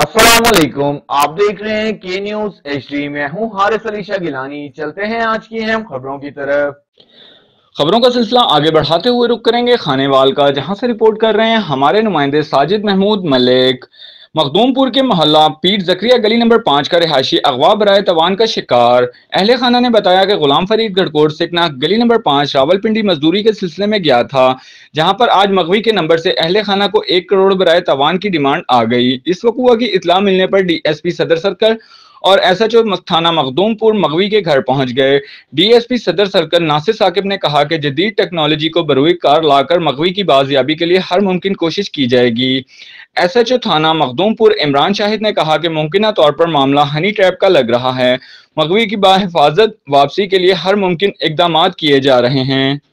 असलकुम आप देख रहे हैं के न्यूज एच डी मैं हूं हारिस अलीशा गिलानी चलते हैं आज की अहम खबरों की तरफ खबरों का सिलसिला आगे बढ़ाते हुए रुक करेंगे खानेवाल का जहां से रिपोर्ट कर रहे हैं हमारे नुमाइंदे साजिद महमूद मलिक मखदूमपुर के मोहल्ला पीर जक्रिया गली नंबर पांच का रिहायशी अगवा बरए तवान का शिकार अहल खाना ने बताया कि गुलाम फरीद गढ़कोट सिकना गली नंबर रावल रावलपिंडी मजदूरी के सिलसिले में गया था जहाँ पर आज मगवी के नंबर से अहल खाना को एक करोड़ बरए तवान की डिमांड आ गई इस वकुआ की इतला मिलने पर डी एस पी सदर सरकर और एस एच ओ थाना मखदूमपुर मगवी के घर पहुंच गए डीएसपी सदर सर्कल नासिर साकिब ने कहा कि जदीद टेक्नोलॉजी को बरूक कार लाकर मगवी की बाजियाबी के लिए हर मुमकिन कोशिश की जाएगी एस एच ओ थाना मखदूमपुर इमरान शाहिद ने कहा कि मुमकिन तौर पर मामला हनी ट्रैप का लग रहा है मगवी की बाहिफाजत वापसी के लिए हर मुमकिन इकदाम किए जा रहे हैं